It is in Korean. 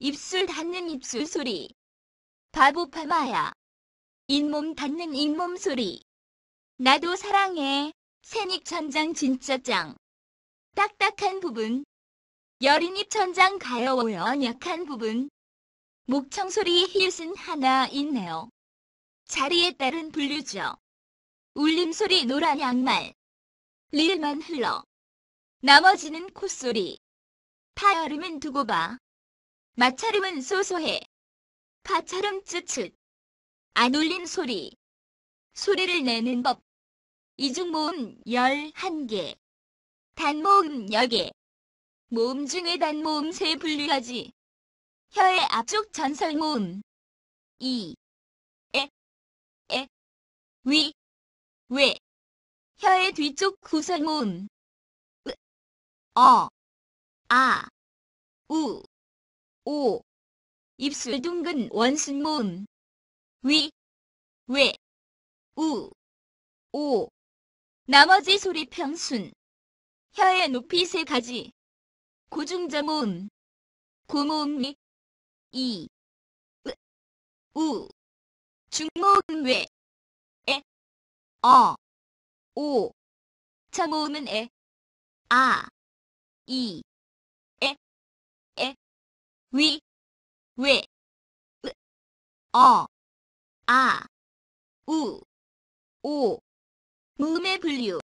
입술 닿는 입술 소리. 바보 파마야. 잇몸 닿는 잇몸 소리. 나도 사랑해. 새닉 천장 진짜 짱. 딱딱한 부분. 여린입 천장 가여워요. 약한 부분. 목청소리 히읗은 하나 있네요. 자리에 따른 분류죠. 울림소리 노란 양말. 릴만 흘러. 나머지는 콧소리. 파열음은 두고 봐. 마찰음은 소소해. 파찰음 쯧쯧. 안 울린 소리. 소리를 내는 법. 이중모음 11개. 단모음 10개. 모음 중에 단모음 세 분류하지. 혀의 앞쪽 전설 모음. 이. 에. 에. 위. 왜. 혀의 뒤쪽 구설 모음. 으. 어. 아. 우. 오 입술 둥근 원순 모음 위, 외, 우, 오 나머지 소리 평순 혀의 높이 세 가지 고중자 모음 고모음 위, 이, 으, 우 중모음 외, 에, 어, 오 차모음은 에, 아, 이 위, 왜, 으, 어, 아, 우, 오, 음의 분류.